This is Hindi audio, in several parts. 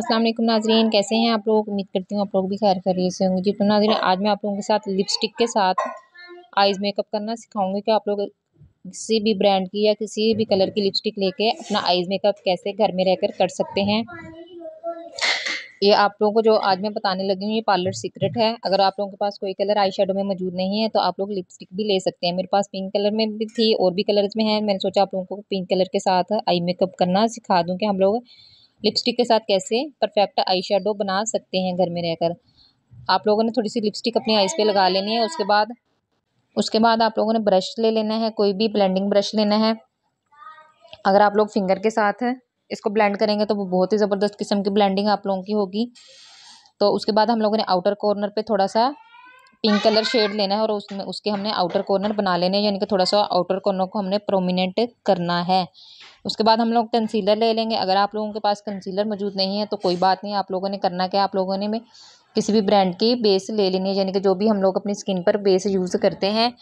अस्सलाम वालेकुम नाजरीन कैसे हैं आप लोग उम्मीद करती हूँ आप लोग भी खैर खरीद से होंगे जी तो नाजरीन आज मैं आप लोगों के साथ लिपस्टिक के साथ आइज़ मेकअप करना सिखाऊंगी कि आप लोग किसी भी ब्रांड की या किसी भी कलर की लिपस्टिक लेके अपना आइज़ मेकअप कैसे घर में रहकर कर सकते हैं ये आप लोगों को जो आज मैं बताने लगी हूँ ये पार्लर सीक्रेट है अगर आप लोगों के पास कोई कलर आई में मौजूद नहीं है तो आप लोग लिपस्टिक भी ले सकते हैं मेरे पास पिंक कलर में भी थी और भी कलर्स में है मैंने सोचा आप लोगों को पिंक कलर के साथ आई मेकअप करना सिखा दूँ कि हम लोग लिपस्टिक के साथ कैसे परफेक्ट आई शेडो बना सकते हैं घर में रहकर आप लोगों ने थोड़ी सी लिपस्टिक अपनी आइज़ पे लगा लेनी है उसके बाद उसके बाद आप लोगों ने ब्रश ले लेना है कोई भी ब्लेंडिंग ब्रश लेना है अगर आप लोग फिंगर के साथ इसको ब्लेंड करेंगे तो वो बहुत ही ज़बरदस्त किस्म की ब्लेंडिंग आप लोगों की होगी तो उसके बाद हम लोगों ने आउटर कॉर्नर पे थोड़ा सा पिंक कलर शेड लेना है और उसमें उसके हमने आउटर कॉर्नर बना लेने हैं यानी कि थोड़ा सा आउटर कॉर्नर को हमने प्रोमिनेंट करना है उसके बाद हम लोग कंसीलर ले लेंगे अगर आप लोगों के पास कंसीलर मौजूद नहीं है तो कोई बात नहीं आप लोगों ने करना क्या आप लोगों ने में किसी भी ब्रांड की बेस ले लेनी है यानी कि जो भी हम लोग अपनी स्किन पर बेस यूज़ करते हैं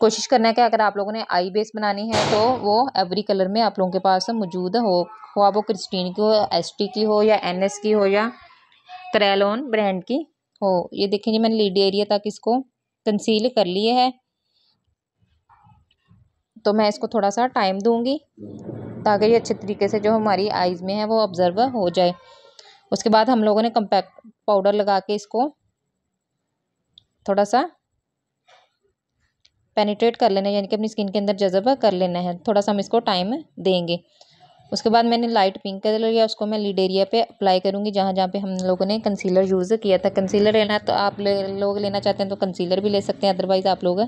कोशिश करना है कि अगर आप लोगों ने आई बेस बनानी है तो वो एवरी कलर में आप लोगों के पास मौजूद हो हो आप वो क्रिस्टीन की हो एस की हो या एन की हो या करेलोन ब्रांड की हो ये देखेंगे मैंने लीड एरिया तक इसको कंसील कर लिए है तो मैं इसको थोड़ा सा टाइम दूंगी ताकि ये अच्छे तरीके से जो हमारी आइज़ में है वो ऑब्ज़र्व हो जाए उसके बाद हम लोगों ने कम्पैक्ट पाउडर लगा के इसको थोड़ा सा पेनिट्रेट कर लेना है यानी कि अपनी स्किन के अंदर जजब कर लेना है थोड़ा सा हम इसको टाइम देंगे उसके बाद मैंने लाइट पिंक कलर लिया उसको मैं लीड एरिया पे अप्लाई करूँगी जहाँ जहाँ पे हम लोगों ने कंसीलर यूज़ किया था कंसीलर लेना तो आप ले, लोग लेना चाहते हैं तो कंसीलर भी ले सकते हैं अदरवाइज़ आप लोग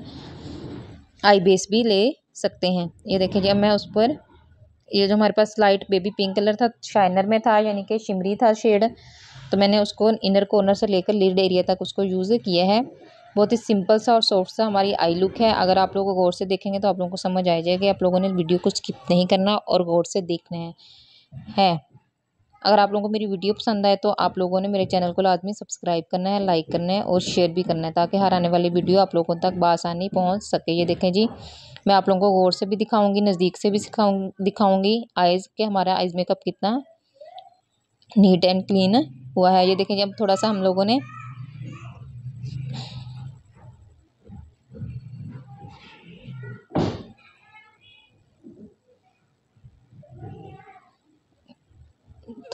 आई बेस भी ले सकते हैं ये देखिए जी अब मैं उस पर ये जो हमारे पास लाइट बेबी पिंक कलर था शाइनर में था यानी कि शिमरी था शेड तो मैंने उसको इनर कॉर्नर से लेकर लीड एरिया तक उसको यूज़ किया है बहुत ही सिंपल सा और सॉफ्ट सा हमारी आई लुक है अगर आप लोग गौर से देखेंगे तो आप लोगों को समझ आ जाएगा आप लोगों ने वीडियो को स्किप नहीं करना और गौर से देखना है, है। अगर आप लोगों को मेरी वीडियो पसंद आए तो आप लोगों ने मेरे चैनल को लाजमी सब्सक्राइब करना है लाइक करना है और शेयर भी करना है ताकि हर आने वाली वीडियो आप लोगों तक बासानी पहुँच सके ये देखें जी मैं आप लोगों को गौर से भी दिखाऊँगी नज़दीक से भी सिखाऊँ दिखाऊँगी आइज़ के हमारा आइज़ मेकअप कितना नीट एंड क्लीन हुआ है ये देखें जी अब थोड़ा सा हम लोगों ने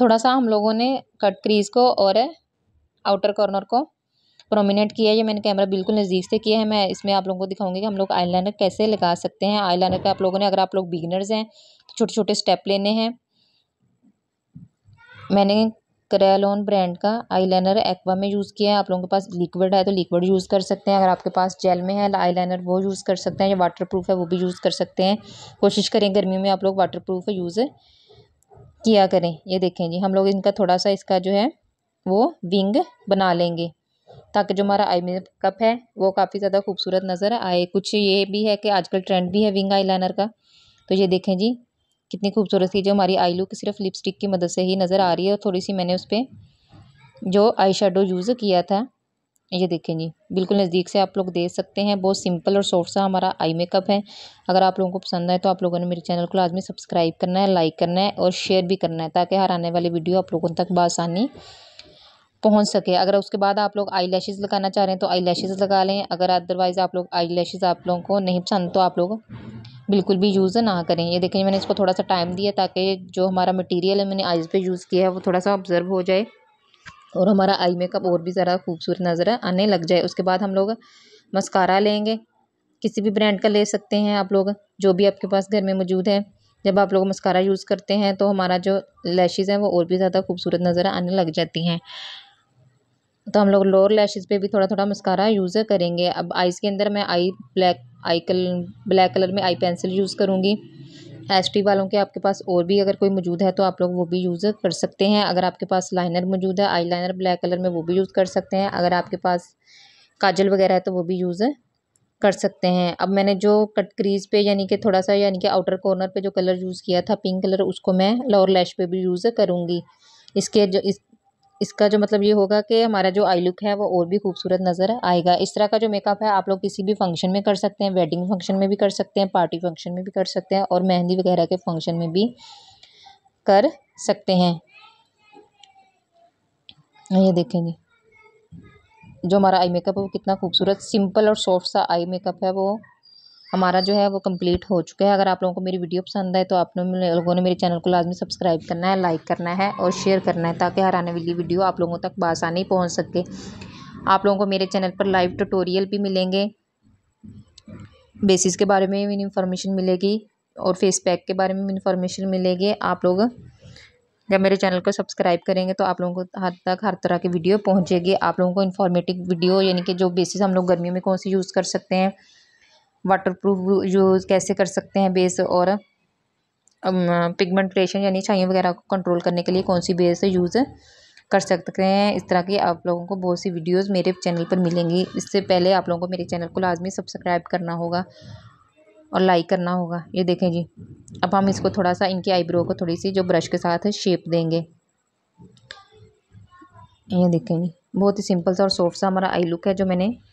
थोड़ा सा हम लोगों ने कट क्रीज़ को और आउटर कॉर्नर को प्रोमिनेंट किया है ये मैंने कैमरा बिल्कुल नज़दीक से किया है मैं इसमें आप लोगों को दिखाऊंगी कि हम लोग आईलाइनर कैसे लगा सकते हैं आईलाइनर का आप लोगों ने अगर आप लोग बिगनर्स हैं तो छोटे छोटे स्टेप लेने हैं मैंने करेलोन ब्रांड का आईलाइनर एक्वा में यूज़ किया है आप लोगों के पास लिक्विड है तो लिक्विड यूज़ कर सकते हैं अगर आपके पास जेल में है लाइनर तो वो यूज़ कर सकते हैं या वाटर प्रूफ है वो भी यूज़ कर सकते हैं कोशिश करें गर्मियों में आप लोग वाटर प्रूफ यूज़ किया करें ये देखें जी हम लोग इनका थोड़ा सा इसका जो है वो विंग बना लेंगे ताकि जो हमारा आई मेकअप है वो काफ़ी ज़्यादा खूबसूरत नज़र आए कुछ ये भी है कि आजकल ट्रेंड भी है विंग आईलाइनर का तो ये देखें जी कितनी खूबसूरत थी जो हमारी आई लुक सिर्फ लिपस्टिक की मदद से ही नज़र आ रही है और थोड़ी सी मैंने उस पर जो आई शेडो यूज़ किया था ये देखें जी बिल्कुल नज़दीक से आप लोग देख सकते हैं बहुत सिंपल और सॉफ्ट सा हमारा आई मेकअप है अगर आप लोगों को पसंद आए तो आप लोगों ने मेरे चैनल को लाजमी सब्सक्राइब करना है लाइक करना है और शेयर भी करना है ताकि हर आने वाली वीडियो आप लोगों तक बसानी पहुंच सके अगर उसके बाद आप लोग आई लैशेज़ लगाना चाह रहे हैं तो आई लैशेज़ लगा लें अगर अदरवाइज़ आप लोग आई लैशेज़ आप लोगों को नहीं पसंद तो आप लोग बिल्कुल भी यूज़ ना करें ये देखें मैंने इसको थोड़ा सा टाइम दिया ताकि जो हमारा मटेरियल है मैंने आइज़ पे यूज़ किया है वो थोड़ा सा ऑब्ज़र्व हो जाए और हमारा आई मेकअप और भी ज़रा खूबसूरत नज़र आने लग जाए उसके बाद हम लोग मस्कारा लेंगे किसी भी ब्रांड का ले सकते हैं आप लोग जो भी आपके पास घर में मौजूद है जब आप लोग मस्कारा यूज़ करते हैं तो हमारा जो लैशेज़ हैं वो और भी ज़्यादा खूबसूरत नज़र आने लग जाती हैं तो हम लोग लोअर लैशेज़ पे भी थोड़ा थोड़ा मस्कारा यूज़ करेंगे अब आइज़ के अंदर मैं आई ब्लैक आई कल ब्लैक कलर में आई पेंसिल यूज़ करूँगी टी वालों के आपके पास और भी अगर कोई मौजूद है तो आप लोग वो भी यूज़ कर सकते हैं अगर आपके पास लाइनर मौजूद है आई लाइनर ब्लैक कलर में वो भी यूज़ कर सकते हैं अगर आपके पास काजल वगैरह है तो वो भी यूज़ कर सकते हैं अब मैंने जो कट क्रीज पे यानी कि थोड़ा सा यानी कि आउटर कॉर्नर पे जो कलर यूज़ किया था पिंक कलर उसको मैं लोअर लैश पे भी यूज़ करूँगी इसके जो इस इसका जो मतलब ये होगा कि हमारा जो आई लुक है वो और भी खूबसूरत नज़र आएगा इस तरह का जो मेकअप है आप लोग किसी भी फंक्शन में कर सकते हैं वेडिंग फंक्शन में भी कर सकते हैं पार्टी फंक्शन में भी कर सकते हैं और मेहंदी वगैरह के फंक्शन में भी कर सकते हैं हाँ, ये देखें जी जो हमारा आई मेकअप है वो कितना खूबसूरत सिंपल और सॉफ्ट सा आई मेकअप है वो हमारा जो है वो कंप्लीट हो चुका है अगर आप लोगों को मेरी वीडियो पसंद आए तो आप लोगों ने मेरे चैनल को लाजमी सब्सक्राइब करना है लाइक करना है और शेयर करना है ताकि हर आने वाली वीडियो आप लोगों तक बासानी पहुँच सके आप लोगों को मेरे चैनल पर लाइव ट्यूटोरियल भी मिलेंगे बेसिस के बारे में भी इन्फॉर्मेशन मिलेगी और फेस पैक के बारे में भी इन्फॉर्मेशन मिलेगी आप लोग जब मेरे चैनल को सब्सक्राइब करेंगे तो आप लोगों को हर तक हर तरह की वीडियो पहुंचेगी आप लोगों को इन्फॉर्मेटिव वीडियो यानी कि जो बेसिस हम लोग गर्मियों में कौन सी यूज़ कर सकते हैं वाटर प्रूफ यूज़ कैसे कर सकते हैं बेस और पिगमेंट um, क्रिएशन यानी छाइयों वगैरह को कंट्रोल करने के लिए कौन सी बेस यूज़ कर सकते हैं इस तरह की आप लोगों को बहुत सी वीडियोस मेरे चैनल पर मिलेंगी इससे पहले आप लोगों को मेरे चैनल को लाजमी सब्सक्राइब करना होगा और लाइक करना होगा ये देखें जी अब हम इसको थोड़ा सा इनकी आईब्रो को थोड़ी सी जो ब्रश के साथ शेप देंगे ये देखें जी बहुत ही सिंपल सा और सॉफ्ट सा हमारा आई लुक है जो मैंने